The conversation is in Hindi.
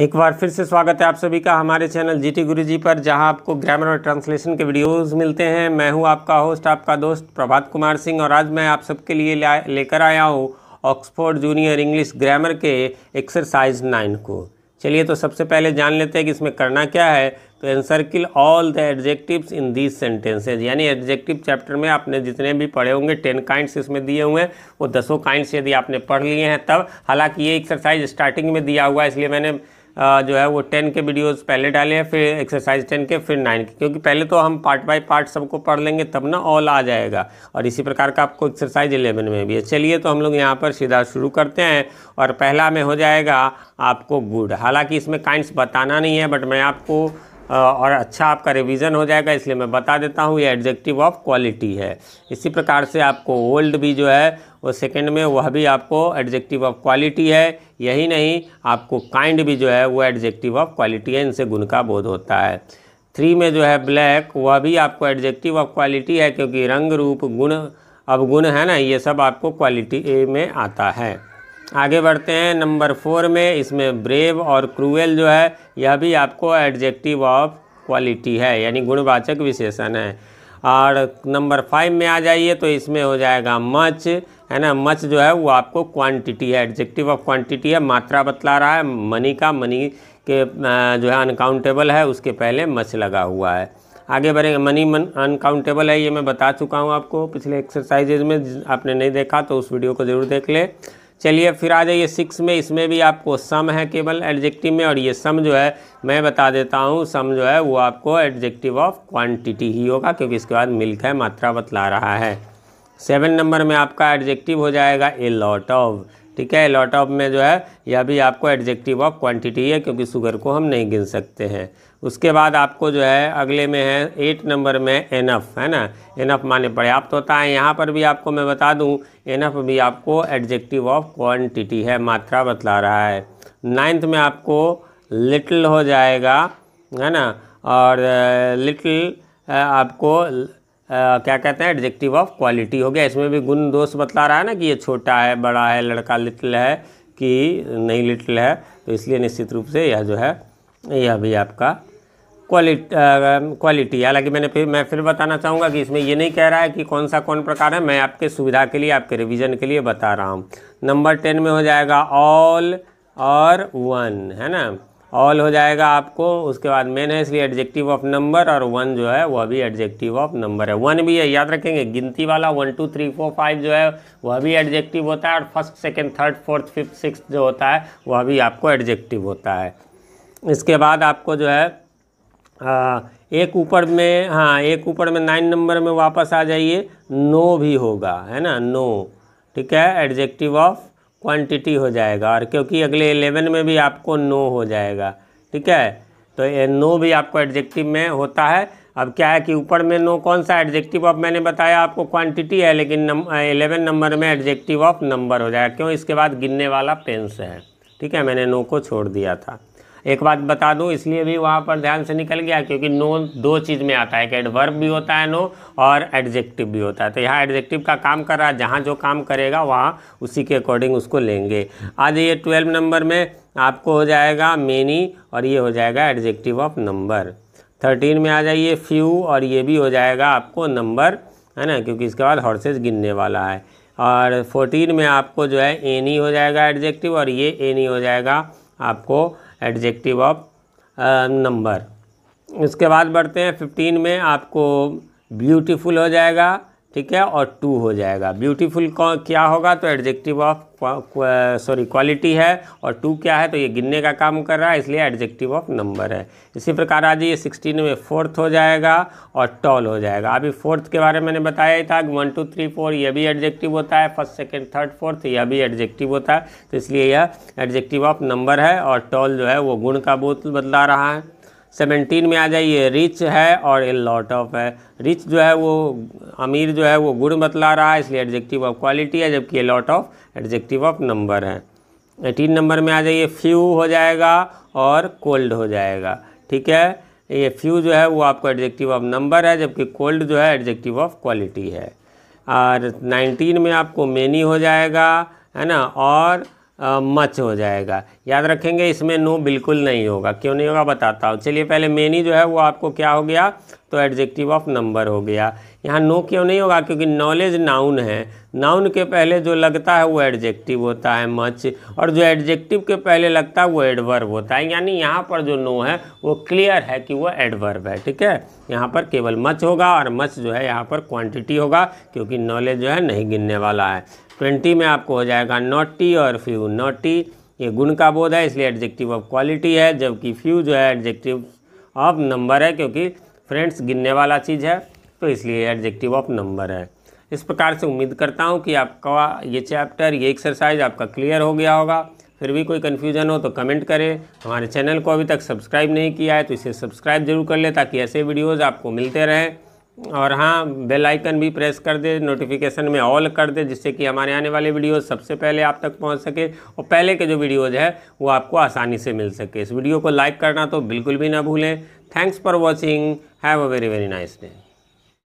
एक बार फिर से स्वागत है आप सभी का हमारे चैनल जीटी गुरुजी पर जहां आपको ग्रामर और ट्रांसलेशन के वीडियोस मिलते हैं मैं हूं आपका होस्ट आपका दोस्त प्रभात कुमार सिंह और आज मैं आप सबके लिए लेकर आया हूं ऑक्सफोर्ड जूनियर इंग्लिश ग्रामर के एक्सरसाइज नाइन को चलिए तो सबसे पहले जान लेते हैं कि इसमें करना क्या है तो encircle all the adjectives in these sentences यानी एडजेक्टिव चैप्टर में आपने जितने भी पढ़े होंगे टेन काइंड्स इसमें दिए हुए हैं वो दसों काइंड्स यदि आपने पढ़ लिए हैं तब हालांकि ये एक्सरसाइज स्टार्टिंग में दिया हुआ है इसलिए मैंने जो है वो टेन के वीडियोस पहले डाले हैं फिर एक्सरसाइज टेन के फिर नाइन के क्योंकि पहले तो हम पार्ट बाय पार्ट सबको पढ़ लेंगे तब ना ऑल आ जाएगा और इसी प्रकार का आपको एक्सरसाइज इलेवन में भी है चलिए तो हम लोग यहाँ पर सीधा शुरू करते हैं और पहला में हो जाएगा आपको गुड हालाँकि इसमें काइंड्स बताना नहीं है बट मैं आपको और अच्छा आपका रिवीजन हो जाएगा इसलिए मैं बता देता हूँ ये एडजेक्टिव ऑफ क्वालिटी है इसी प्रकार से आपको ओल्ड भी जो है वो सेकंड में वह भी आपको एडजेक्टिव ऑफ क्वालिटी है यही नहीं आपको काइंड भी जो है वो एडजेक्टिव ऑफ क्वालिटी है इनसे गुण का बोध होता है थ्री में जो है ब्लैक वह भी आपको एडजेक्टिव ऑफ क्वालिटी है क्योंकि रंग रूप गुण अब गुण है ना ये सब आपको क्वालिटी में आता है आगे बढ़ते हैं नंबर फोर में इसमें ब्रेव और क्रूएल जो है यह भी आपको एडजेक्टिव ऑफ क्वालिटी है यानी गुणवाचक विशेषण है और नंबर फाइव में आ जाइए तो इसमें हो जाएगा मच है ना मच जो है वो आपको क्वांटिटी है एडजेक्टिव ऑफ क्वांटिटी है मात्रा बतला रहा है मनी का मनी के जो है अनकाउंटेबल है उसके पहले मच लगा हुआ है आगे बढ़ेंगे मनी मन अनकाउंटेबल है ये मैं बता चुका हूँ आपको पिछले एक्सरसाइजेज में आपने नहीं देखा तो उस वीडियो को ज़रूर देख लें चलिए फिर आ जाइए सिक्स में इसमें भी आपको सम है केवल एडजेक्टिव में और ये सम जो है मैं बता देता हूँ सम जो है वो आपको एडजेक्टिव ऑफ क्वांटिटी ही होगा क्योंकि इसके बाद मिल्क है मात्रा बतला रहा है सेवन नंबर में आपका एडजेक्टिव हो जाएगा ए लॉट ऑफ ठीक है लॉट ऑफ में जो है यह भी आपको एडजेक्टिव ऑफ क्वांटिटी है क्योंकि शुगर को हम नहीं गिन सकते हैं उसके बाद आपको जो है अगले में है एट नंबर में एनफ है ना एनफ माने पर्याप्त होता है यहाँ पर भी आपको मैं बता दूँ एनफ भी आपको एडजेक्टिव ऑफ क्वान्टिटी है मात्रा बतला रहा है नाइन्थ में आपको लिटल हो जाएगा है ना और लिटल uh, uh, आपको आ, क्या कहते हैं एडजेक्टिव ऑफ क्वालिटी हो गया इसमें भी गुण दोष बता रहा है ना कि ये छोटा है बड़ा है लड़का लिटल है कि नहीं लिटल है तो इसलिए निश्चित रूप से यह जो है यह भी आपका क्वालिटी क्वालिटी हालांकि मैंने फिर मैं फिर बताना चाहूँगा कि इसमें ये नहीं कह रहा है कि कौन सा कौन प्रकार है मैं आपके सुविधा के लिए आपके रिवीजन के लिए बता रहा हूँ नंबर टेन में हो जाएगा ऑल और वन है ना ऑल हो जाएगा आपको उसके बाद मेन है इसलिए एडजेक्टिव ऑफ नंबर और वन जो है वह भी एडजेक्टिव ऑफ नंबर है वन भी है याद रखेंगे गिनती वाला one two three four five जो है वह भी एडजेक्टिव होता है और first second third fourth fifth six जो होता है वह भी आपको एडजेक्टिव होता है इसके बाद आपको जो है आ, एक ऊपर में हाँ एक ऊपर में नाइन नंबर में वापस आ जाइए नो भी होगा है ना नो ठीक है एडजेक्टिव ऑफ क्वांटिटी हो जाएगा और क्योंकि अगले एलेवन में भी आपको नो हो जाएगा ठीक है तो ये नो भी आपको एडजेक्टिव में होता है अब क्या है कि ऊपर में नो कौन सा एडजेक्टिव ऑफ मैंने बताया आपको क्वांटिटी है लेकिन एलेवन नंबर में एडजेक्टिव ऑफ नंबर हो जाएगा क्यों इसके बाद गिनने वाला पेंस है ठीक है मैंने नो को छोड़ दिया था एक बात बता दूं इसलिए भी वहाँ पर ध्यान से निकल गया क्योंकि नो दो चीज़ में आता है एक एडवर्ब भी होता है नो और एडजेक्टिव भी होता है तो यहाँ एडजेक्टिव का काम कर रहा है जहाँ जो काम करेगा वहाँ उसी के अकॉर्डिंग उसको लेंगे आज ये ट्वेल्व नंबर में आपको हो जाएगा मेनी और ये हो जाएगा एडजेक्टिव ऑफ नंबर थर्टीन में आ जाइए फ्यू और ये भी हो जाएगा आपको नंबर है ना क्योंकि इसके बाद हॉर्सेज गिनने वाला है और फोर्टीन में आपको जो है एनी हो जाएगा एडजेक्टिव और ये एनी हो जाएगा आपको एडजेक्टिव ऑफ नंबर उसके बाद बढ़ते हैं फिफ्टीन में आपको ब्यूटीफुल हो जाएगा ठीक है और टू हो जाएगा ब्यूटीफुल क्या होगा तो एडजेक्टिव ऑफ सॉरी क्वालिटी है और टू क्या है तो ये गिनने का काम कर रहा है इसलिए एडजेक्टिव ऑफ नंबर है इसी प्रकार आज ये सिक्सटीन में फोर्थ हो जाएगा और टॉल हो जाएगा अभी फोर्थ के बारे में मैंने बताया ही था वन टू थ्री फोर यह भी एडजेक्टिव होता है फर्स्ट सेकेंड थर्ड फोर्थ यह भी एडजेक्टिव होता है तो इसलिए यह एडजेक्टिव ऑफ नंबर है और टॉल जो है वो गुण का बोत बदला रहा है सेवनटीन में आ जाइए रिच है और ए लॉट ऑफ है रिच जो है वो अमीर जो है वो गुण बतला रहा है इसलिए एडजेक्टिव ऑफ क्वालिटी है जबकि a lot of adjective of number है एटीन नंबर में आ जाइए फ्यू हो जाएगा और कोल्ड हो जाएगा ठीक है ये फ्यू जो है वो आपका एडजेक्टिव ऑफ नंबर है जबकि कोल्ड जो है एडजेक्टिव ऑफ क्वालिटी है और नाइनटीन में आपको मेनी हो जाएगा है ना और मच हो जाएगा याद रखेंगे इसमें नो बिल्कुल नहीं होगा क्यों नहीं होगा बताता हूँ चलिए पहले मेनी जो है वो आपको क्या हो गया तो एडजेक्टिव ऑफ नंबर हो गया यहाँ नो क्यों नहीं होगा क्योंकि नॉलेज नाउन है नाउन के पहले जो लगता है वो एडजेक्टिव होता है मच और जो एडजेक्टिव के पहले लगता है वो एडवर्ब होता है यानी यहाँ पर जो नो है वो क्लियर है कि वो एडवर्ब है ठीक है यहाँ पर केवल मच होगा और मच जो है यहाँ पर क्वांटिटी होगा क्योंकि नॉलेज जो है नहीं गिनने वाला है ट्वेंटी में आपको हो जाएगा नोटी और फ्यू नोटी ये गुण का बोध है इसलिए एडजेक्टिव ऑफ क्वालिटी है जबकि फ्यू जो है एडजेक्टिव ऑफ नंबर है क्योंकि फ्रेंड्स गिनने वाला चीज़ है तो इसलिए एडजेक्टिव ऑफ नंबर है इस प्रकार से उम्मीद करता हूँ कि आपका ये चैप्टर ये एक्सरसाइज आपका क्लियर हो गया होगा फिर भी कोई कन्फ्यूजन हो तो कमेंट करें हमारे चैनल को अभी तक सब्सक्राइब नहीं किया है तो इसे सब्सक्राइब जरूर कर लें ताकि ऐसे वीडियोज़ आपको मिलते रहें और हाँ बेल आइकन भी प्रेस कर दे नोटिफिकेशन में ऑल कर दे जिससे कि हमारे आने वाले वीडियो सबसे पहले आप तक पहुंच सके और पहले के जो वीडियोज़ है वो आपको आसानी से मिल सके इस वीडियो को लाइक करना तो बिल्कुल भी ना भूलें thanks for watching have a very very nice day